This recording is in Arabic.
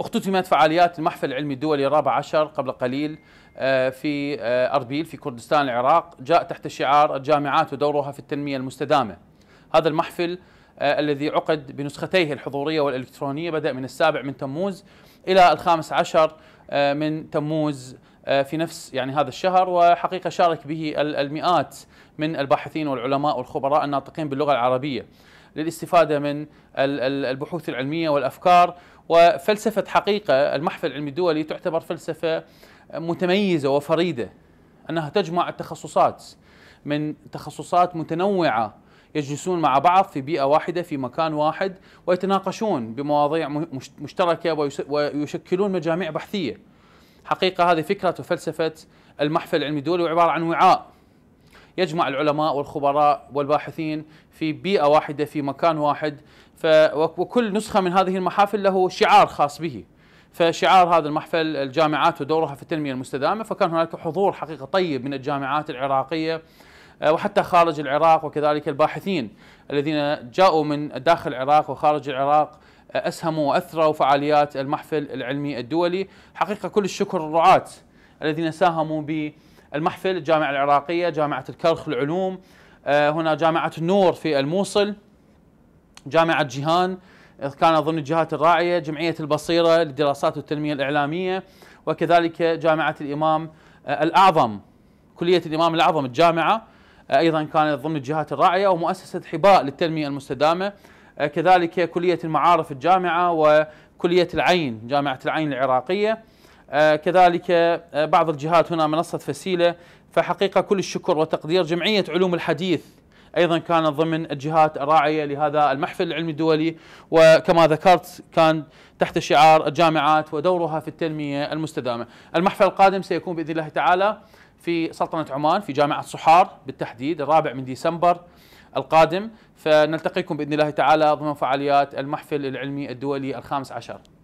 اختتمت فعاليات المحفل العلمي الدولي الرابع عشر قبل قليل آه، في آه، أربيل في كردستان العراق جاء تحت شعار الجامعات ودورها في التنمية المستدامة هذا المحفل آه، الذي عقد بنسختيه الحضورية والإلكترونية بدأ من السابع من تموز إلى الخامس عشر من تموز في نفس يعني هذا الشهر وحقيقة شارك به المئات من الباحثين والعلماء والخبراء الناطقين باللغة العربية للاستفادة من البحوث العلمية والأفكار وفلسفة حقيقة المحفل العلمي الدولي تعتبر فلسفة متميزة وفريدة أنها تجمع التخصصات من تخصصات متنوعة يجلسون مع بعض في بيئة واحدة في مكان واحد ويتناقشون بمواضيع مشتركة ويشكلون مجاميع بحثية حقيقة هذه فكرة وفلسفة المحفل العلمي الدولي وعبارة عن وعاء يجمع العلماء والخبراء والباحثين في بيئة واحدة في مكان واحد ف وكل نسخة من هذه المحافل له شعار خاص به فشعار هذا المحفل الجامعات ودورها في التنمية المستدامة فكان هناك حضور حقيقة طيب من الجامعات العراقية آه، وحتى خارج العراق وكذلك الباحثين الذين جاءوا من داخل العراق وخارج العراق آه، أسهموا وأثروا فعاليات المحفل العلمي الدولي حقيقة كل الشكر الرعاة الذين ساهموا ب المحفل الجامعة العراقية جامعة الكرخ العلوم آه، هنا جامعة النور في الموصل جامعة جيهان آه، كان ضمن الجهات الراعية جمعية البصيرة للدراسات والتنمية الإعلامية وكذلك جامعة الإمام آه، الأعظم كلية الإمام الأعظم الجامعة أيضا كانت ضمن الجهات الراعية ومؤسسة حباء للتنمية المستدامة كذلك كلية المعارف الجامعة وكلية العين جامعة العين العراقية آه، كذلك آه، بعض الجهات هنا منصة فسيلة فحقيقة كل الشكر وتقدير جمعية علوم الحديث ايضا كانت ضمن الجهات الراعيه لهذا المحفل العلمي الدولي وكما ذكرت كان تحت شعار الجامعات ودورها في التنميه المستدامه. المحفل القادم سيكون باذن الله تعالى في سلطنه عمان في جامعه صحار بالتحديد الرابع من ديسمبر القادم فنلتقيكم باذن الله تعالى ضمن فعاليات المحفل العلمي الدولي الخامس عشر.